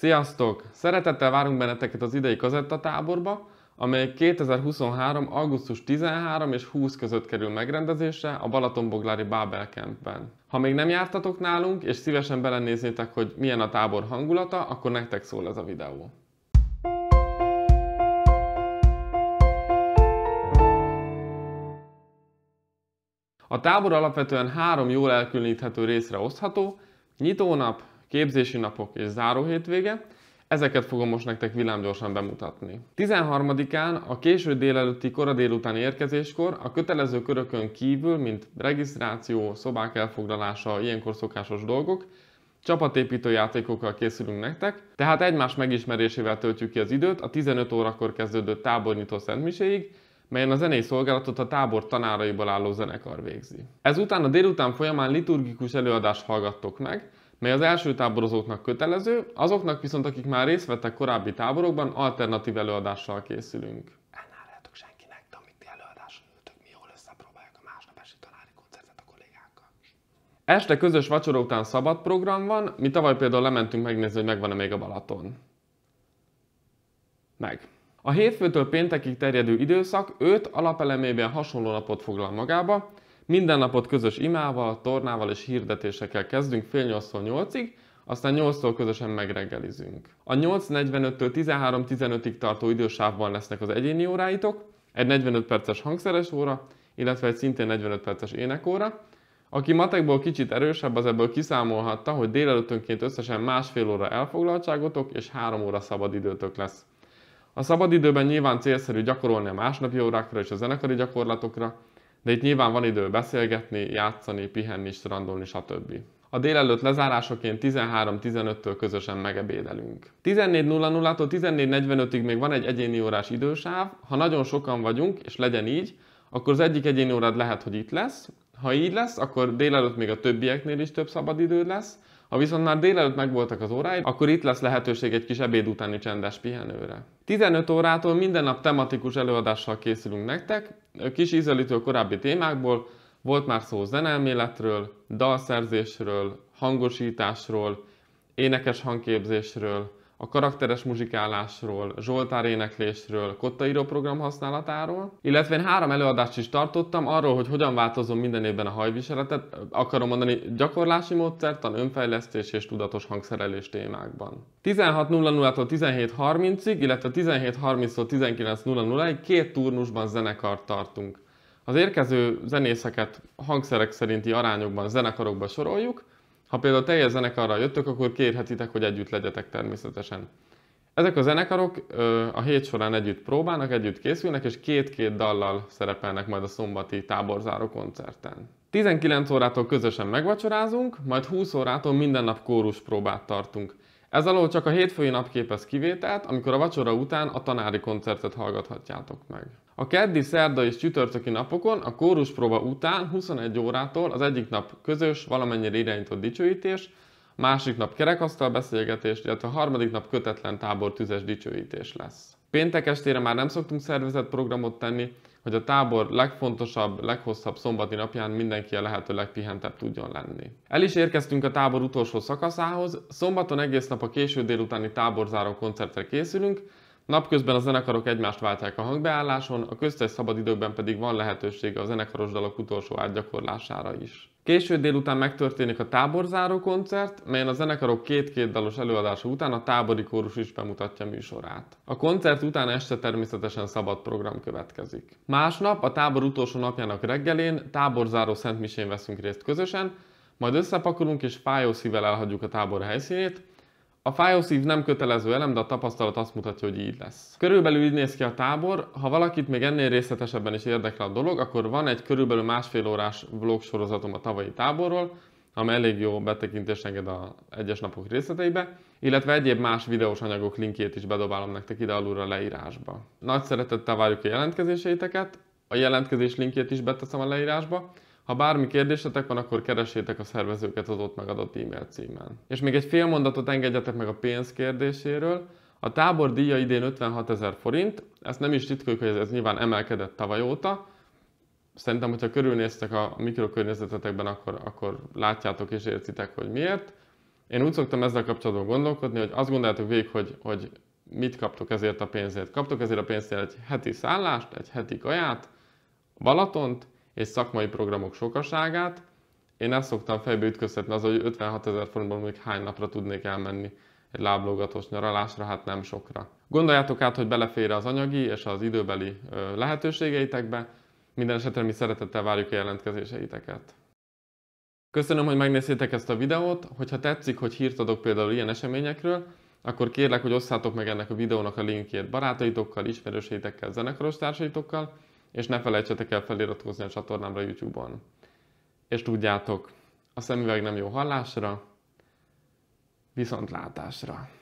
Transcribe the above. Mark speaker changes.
Speaker 1: Sziasztok! Szeretettel várunk benneteket az idei táborba, amely 2023. augusztus 13 és 20 között kerül megrendezésre a Balatonboglári Campben. Ha még nem jártatok nálunk, és szívesen belenéznétek, hogy milyen a tábor hangulata, akkor nektek szól ez a videó. A tábor alapvetően három jól elkülöníthető részre osztható, nyitónap, képzési napok és záró hétvége. Ezeket fogom most nektek villámgyorsan bemutatni. 13-án a késő délelőtti kora délután érkezéskor a kötelező körökön kívül, mint regisztráció, szobák elfoglalása, ilyenkor szokásos dolgok, csapatépítő játékokkal készülünk nektek, tehát egymás megismerésével töltjük ki az időt a 15 órakor kezdődő tábornyitó szentmiséig, melyen a zenei szolgálatot a tábor tanáraiból álló zenekar végzi. Ezután a délután folyamán liturgikus előadást hallgattok meg, mely az első táborozóknak kötelező, azoknak viszont, akik már részt vettek korábbi táborokban, alternatív előadással készülünk. senkinek, de a másnap a Este közös vacsora után szabad program van, mi tavaly például lementünk megnézni, hogy megvan-e még a Balaton. Meg. A hétfőtől péntekig terjedő időszak 5 alapelemében hasonló napot foglal magába, minden napot közös imával, tornával és hirdetésekkel kezdünk fél 8-tól 8-ig, aztán 8-tól közösen megreggelizünk. A 8.45-től 13.15-ig tartó idősávban lesznek az egyéni óráitok, egy 45 perces hangszeres óra, illetve egy szintén 45 perces énekóra. Aki matekból kicsit erősebb, az ebből kiszámolhatta, hogy délelőttönként összesen másfél óra elfoglaltságotok és három óra szabadidőtök lesz. A szabadidőben nyilván célszerű gyakorolni a másnapi órákra és a zenekari gyakorlatokra, de itt nyilván van idő beszélgetni, játszani, pihenni, strandolni, stb. A délelőtt lezárásoként 13-15-től közösen megebédelünk. 14.00-tól 14.45-ig még van egy egyéni órás idősáv. Ha nagyon sokan vagyunk, és legyen így, akkor az egyik egyéni órád lehet, hogy itt lesz. Ha így lesz, akkor délelőtt még a többieknél is több időd lesz, ha viszont már délelőtt megvoltak az óráid, akkor itt lesz lehetőség egy kis ebéd utáni csendes pihenőre. 15 órától minden nap tematikus előadással készülünk nektek, kis ízelítő korábbi témákból, volt már szó zeneelméletről, dalszerzésről, hangosításról, énekes hangképzésről, a karakteres muzsikálásról, Zsoltár éneklésről, kottaíró program használatáról, illetve én három előadást is tartottam arról, hogy hogyan változom minden évben a hajviseletet, akarom mondani gyakorlási módszertan, önfejlesztés és tudatos hangszerelés témákban. 16.00-tól 17.30-ig, illetve 17.30-tól 19.00-ig két turnusban zenekart tartunk. Az érkező zenészeket hangszerek szerinti arányokban zenekarokba soroljuk, ha például teljes zenekarra jöttök, akkor kérhetitek, hogy együtt legyetek természetesen. Ezek a zenekarok a hét során együtt próbálnak, együtt készülnek, és két-két dallal szerepelnek majd a szombati táborzáró koncerten. 19 órától közösen megvacsorázunk, majd 20 órától minden nap kórus próbát tartunk. Ez alól csak a hétfői nap képez kivételt, amikor a vacsora után a tanári koncertet hallgathatjátok meg. A keddi, szerda és csütörtöki napokon a kóruspróba után 21 órától az egyik nap közös, valamennyire irányított dicsőítés, másik nap kerekasztal beszélgetés, illetve a harmadik nap kötetlen tábor tüzes dicsőítés lesz. Péntek estére már nem szoktunk szervezett programot tenni, hogy a tábor legfontosabb, leghosszabb szombati napján mindenki a lehető legpihentebb tudjon lenni. El is érkeztünk a tábor utolsó szakaszához, szombaton egész nap a késő délutáni táborzáró koncertre készülünk, Napközben a zenekarok egymást váltják a hangbeálláson, a köztes szabad időkben pedig van lehetőség a zenekaros dalok utolsó átgyakorlására is. Késő délután megtörténik a táborzáró koncert, melyen a zenekarok két-két dalos előadása után a tábori kórus is bemutatja műsorát. A koncert után este természetesen szabad program következik. Másnap, a tábor utolsó napjának reggelén táborzáró szentmisén veszünk részt közösen, majd összepakolunk és fájó szívvel elhagyjuk a tábor helyszínét, a fájószív nem kötelező elem, de a tapasztalat azt mutatja, hogy így lesz. Körülbelül így néz ki a tábor, ha valakit még ennél részletesebben is érdekel a dolog, akkor van egy körülbelül másfél órás vlog sorozatom a tavalyi táborról, ami elég jó betekintést enged a egyes napok részleteibe, illetve egyéb más videós anyagok linkjét is bedobálom nektek ide alulra a leírásba. Nagy szeretettel várjuk a jelentkezéseiteket, a jelentkezés linkjét is beteszem a leírásba, ha bármi kérdésetek van, akkor keresétek a szervezőket az ott megadott e-mail címen. És még egy fél mondatot engedjetek meg a pénz kérdéséről. A tábor díja idén 56 ezer forint, ezt nem is titkoljuk, hogy ez nyilván emelkedett tavaly óta. Szerintem, hogyha körülnéztek a mikrokörnyezetetekben, akkor, akkor látjátok és értitek, hogy miért. Én úgy szoktam ezzel kapcsolatban gondolkodni, hogy azt gondoljátok végig, hogy, hogy mit kaptok ezért a pénzért. Kaptok ezért a pénzért egy heti szállást, egy heti kaját, Balatont, és szakmai programok sokaságát. Én ezt szoktam fejbe ütköztetni az, hogy 56 ezer forintból még hány napra tudnék elmenni egy láblógatós nyaralásra, hát nem sokra. Gondoljátok át, hogy belefér az anyagi és az időbeli lehetőségeitekbe. Minden esetre mi szeretettel várjuk a jelentkezéseiteket. Köszönöm, hogy megnéztétek ezt a videót, hogyha tetszik, hogy hírt adok például ilyen eseményekről, akkor kérlek, hogy osszátok meg ennek a videónak a linkjét barátaitokkal, ismerőseitekkel, zenekaros társaitokkal, és ne felejtsetek el feliratkozni a csatornámra YouTube-on. És tudjátok, a szemüveg nem jó hallásra, viszont látásra.